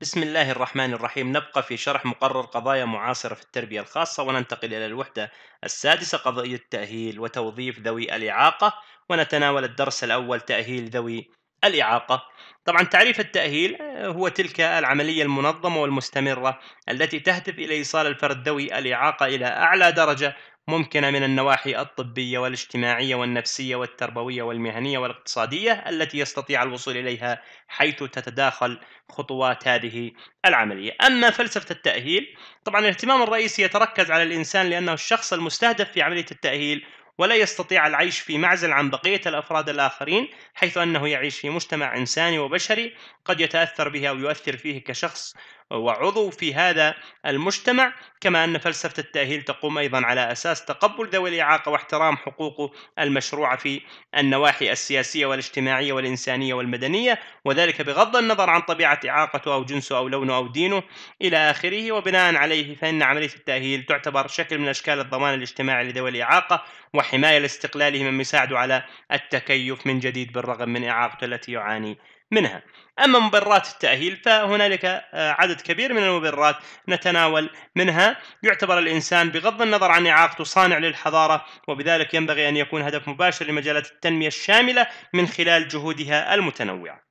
بسم الله الرحمن الرحيم نبقى في شرح مقرر قضايا معاصرة في التربية الخاصة وننتقل إلى الوحدة السادسة قضية تأهيل وتوظيف ذوي الإعاقة ونتناول الدرس الأول تأهيل ذوي الإعاقة طبعا تعريف التأهيل آه، هو تلك العملية المنظمة والمستمرة التي تهدف إلى إيصال الفرد ذوي الإعاقة إلى أعلى درجة ممكنه من النواحي الطبيه والاجتماعيه والنفسيه والتربويه والمهنيه والاقتصاديه التي يستطيع الوصول اليها حيث تتداخل خطوات هذه العمليه. اما فلسفه التاهيل طبعا الاهتمام الرئيسي يتركز على الانسان لانه الشخص المستهدف في عمليه التاهيل ولا يستطيع العيش في معزل عن بقية الأفراد الآخرين حيث أنه يعيش في مجتمع إنساني وبشري قد يتأثر به أو يؤثر فيه كشخص وعضو في هذا المجتمع كما أن فلسفة التأهيل تقوم أيضا على أساس تقبل ذوي الإعاقة واحترام حقوقه المشروعة في النواحي السياسية والاجتماعية والإنسانية والمدنية وذلك بغض النظر عن طبيعة إعاقته أو جنسه أو لونه أو دينه إلى آخره وبناء عليه فإن عملية التأهيل تعتبر شكل من أشكال الضمان الاجتماعي لذوي الإعاقة وحماية لاستقلالهم يساعدوا على التكيف من جديد بالرغم من إعاقته التي يعاني منها أما مبررات التأهيل فهنالك آه، عدد كبير من المبررات نتناول منها يعتبر الإنسان بغض النظر عن إعاقته صانع للحضارة وبذلك ينبغي أن يكون هدف مباشر لمجالات التنمية الشاملة من خلال جهودها المتنوعة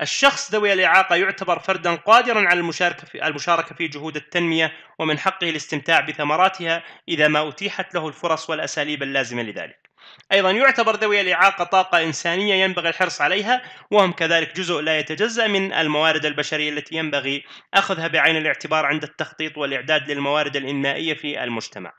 الشخص ذوي الإعاقة يعتبر فردا قادرا على المشاركة في المشاركة في جهود التنمية ومن حقه الاستمتاع بثمراتها إذا ما أتيحت له الفرص والأساليب اللازمة لذلك. أيضا يعتبر ذوي الإعاقة طاقة إنسانية ينبغي الحرص عليها وهم كذلك جزء لا يتجزأ من الموارد البشرية التي ينبغي أخذها بعين الاعتبار عند التخطيط والإعداد للموارد الإنمائية في المجتمع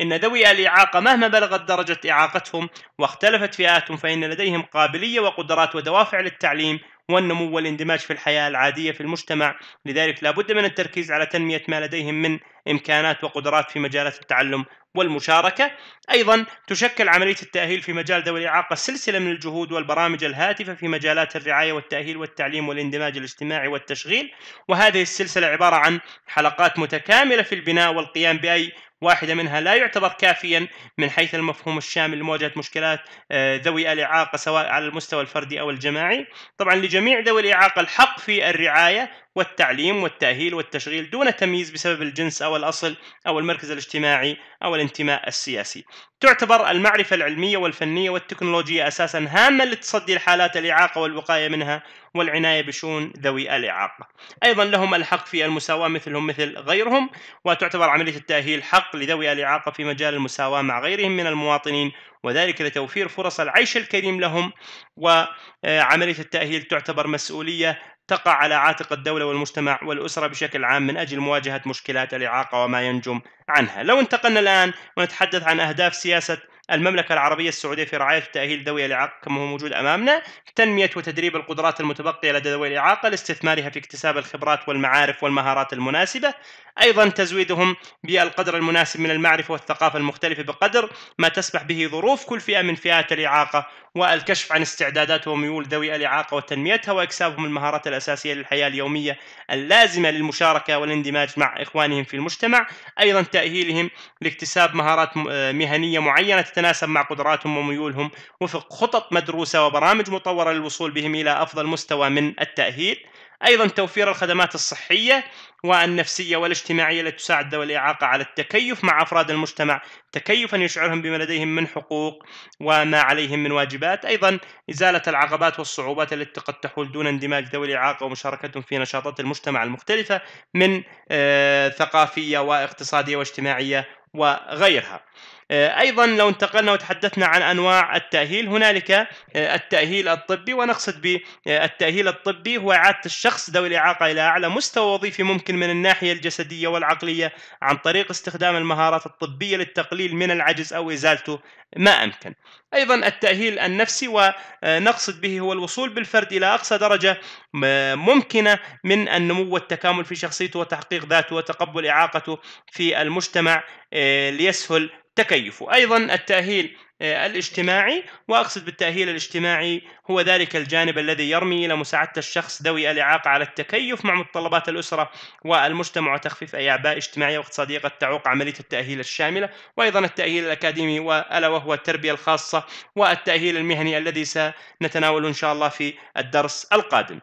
إن ذوي الإعاقة مهما بلغت درجة إعاقتهم واختلفت فئاتهم فإن لديهم قابلية وقدرات ودوافع للتعليم والنمو والاندماج في الحياة العادية في المجتمع لذلك لا بد من التركيز على تنمية ما لديهم من امكانات وقدرات في مجالات التعلم والمشاركه ايضا تشكل عمليه التاهيل في مجال ذوي الاعاقه سلسله من الجهود والبرامج الهاتفه في مجالات الرعايه والتاهيل والتعليم والاندماج الاجتماعي والتشغيل وهذه السلسله عباره عن حلقات متكامله في البناء والقيام باي واحدة منها لا يعتبر كافيا من حيث المفهوم الشامل لمواجهة مشكلات آه، ذوي الإعاقة سواء على المستوى الفردي أو الجماعي طبعا لجميع ذوي الإعاقة الحق في الرعاية والتعليم والتأهيل والتشغيل دون تمييز بسبب الجنس أو الأصل أو المركز الاجتماعي أو الانتماء السياسي تعتبر المعرفة العلمية والفنية والتكنولوجية أساسا هاما للتصدي لحالات الإعاقة والوقاية منها والعناية بشؤون ذوي الإعاقة أيضا لهم الحق في المساواة مثلهم مثل غيرهم وتعتبر عملية التأهيل حق لذوي الإعاقة في مجال المساواة مع غيرهم من المواطنين وذلك لتوفير فرص العيش الكريم لهم وعملية التأهيل تعتبر مسؤولية تقع على عاتق الدولة والمجتمع والأسرة بشكل عام من أجل مواجهة مشكلات الإعاقة وما ينجم عنها لو انتقلنا الآن ونتحدث عن أهداف سياسة المملكة العربية السعودية في رعاية تأهيل ذوي الإعاقة كما هو موجود أمامنا تنمية وتدريب القدرات المتبقية لدى ذوي الإعاقة لاستثمارها في اكتساب الخبرات والمعارف والمهارات المناسبة أيضا تزويدهم بالقدر المناسب من المعرفة والثقافة المختلفة بقدر ما تسمح به ظروف كل فئة من فئات الإعاقة والكشف عن استعدادات وميول ذوي الإعاقة وتنميتها وإكسابهم المهارات الأساسية للحياة اليومية اللازمة للمشاركة والاندماج مع إخوانهم في المجتمع أيضا تأهيلهم لاكتساب مهارات مهنية معينة تتناسب مع قدراتهم وميولهم وفق خطط مدروسة وبرامج مطورة للوصول بهم إلى أفضل مستوى من التأهيل أيضا توفير الخدمات الصحية والنفسية والاجتماعية التي تساعد ذوي الإعاقة على التكيف مع أفراد المجتمع تكيفا يشعرهم بما لديهم من حقوق وما عليهم من واجبات أيضا إزالة العقبات والصعوبات التي قد تحول دون اندماج ذوي الإعاقة ومشاركتهم في نشاطات المجتمع المختلفة من آه، ثقافية واقتصادية واجتماعية وغيرها آه، ايضا لو انتقلنا وتحدثنا عن انواع التاهيل هنالك آه، التاهيل الطبي ونقصد بالتاهيل الطبي هو اعاده الشخص ذوي الاعاقه الى اعلى مستوى وظيفي ممكن من الناحيه الجسديه والعقليه عن طريق استخدام المهارات الطبيه للتقليل من العجز او ازالته ما امكن. ايضا التاهيل النفسي ونقصد به هو الوصول بالفرد الى اقصى درجه آه، ممكنه من النمو والتكامل في شخصيته وتحقيق ذاته وتقبل اعاقته في المجتمع ليسهل تكيفه أيضا التأهيل آه، الاجتماعي واقصد بالتاهيل الاجتماعي هو ذلك الجانب الذي يرمي الى مساعده الشخص ذوي الاعاقه على التكيف مع متطلبات الاسره والمجتمع وتخفيف اي اعباء اجتماعيه واقتصاديه قد تعوق عمليه التاهيل الشامله وايضا التاهيل الاكاديمي ألا وهو التربيه الخاصه والتاهيل المهني الذي سنتناوله ان شاء الله في الدرس القادم